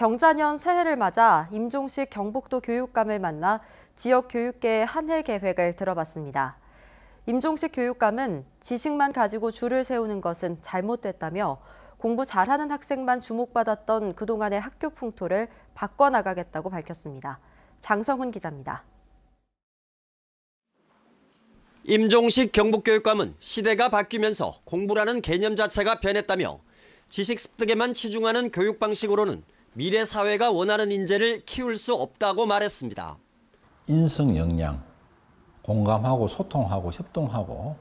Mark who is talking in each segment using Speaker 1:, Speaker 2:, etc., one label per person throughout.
Speaker 1: 경자년 새해를 맞아 임종식 경북도 교육감을 만나 지역 교육계의 한 해 계획을 들어봤습니다. 임종식 교육감은 지식만 가지고 줄을 세우는 것은 잘못됐다며 공부 잘하는 학생만 주목받았던 그동안의 학교 풍토를 바꿔나가겠다고 밝혔습니다. 장성훈 기자입니다.
Speaker 2: 임종식 경북교육감은 시대가 바뀌면서 공부라는 개념 자체가 변했다며 지식 습득에만 치중하는 교육 방식으로는 미래 사회가 원하는 인재를 키울 수 없다고 말했습니다.
Speaker 3: 인성 역량, 공감하고 소통하고 협동하고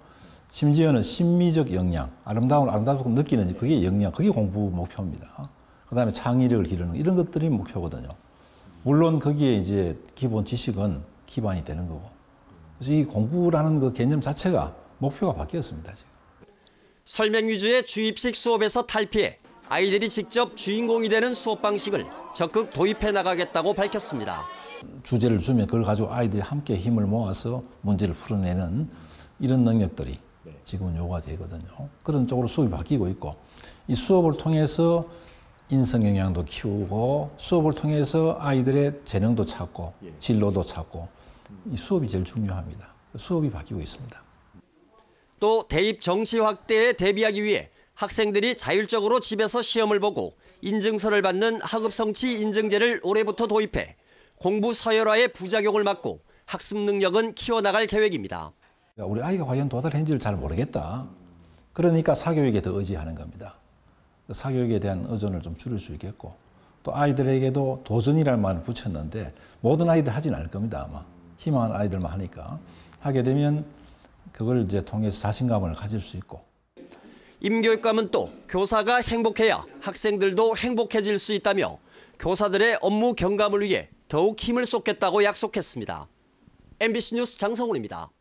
Speaker 3: 심지어는 심미적 역량, 아름다운 아름답고 느끼는 그게 역량, 그게 공부 목표입니다. 그 다음에 창의력을 기르는 이런 것들이 목표거든요. 물론 거기에 이제 기본 지식은 기반이 되는 거고. 그래서 이 공부라는 그 개념 자체가 목표가 바뀌었습니다. 지금.
Speaker 2: 설명 위주의 주입식 수업에서 탈피해 아이들이 직접 주인공이 되는 수업 방식을 적극 도입해 나가겠다고 밝혔습니다.
Speaker 3: 주제를 주면 그걸 가지고 아이들이 함께 힘을 모아서 문제를 풀어내는 이런 능력들이 네. 지금 요구가 되거든요. 그런 쪽으로 수업이 바뀌고 있고 이 수업을 통해서 인성 영향도 키우고 수업을 통해서 아이들의 재능도 찾고 예. 진로도 찾고 이 수업이 제일 중요합니다. 수업이 바뀌고 있습니다.
Speaker 2: 또 대입 정시 확대에 대비하기 위해 학생들이 자율적으로 집에서 시험을 보고 인증서를 받는 학업 성취 인증제를 올해부터 도입해 공부 서열화의 부작용을 막고 학습 능력은 키워나갈 계획입니다.
Speaker 3: 그러니까 우리 아이가 과연 도달했는지를 잘 모르겠다. 그러니까 사교육에 더 의지하는 겁니다. 사교육에 대한 의존을 좀 줄일 수 있겠고 또 아이들에게도 도전이라는 말을 붙였는데 모든 아이들 하진 않을 겁니다 아마 희망한 아이들만 하니까 하게 되면 그걸 이제 통해서 자신감을 가질 수 있고
Speaker 2: 임교육감은 또 교사가 행복해야 학생들도 행복해질 수 있다며 교사들의 업무 경감을 위해 더욱 힘을 쏟겠다고 약속했습니다. MBC 뉴스 장성훈입니다.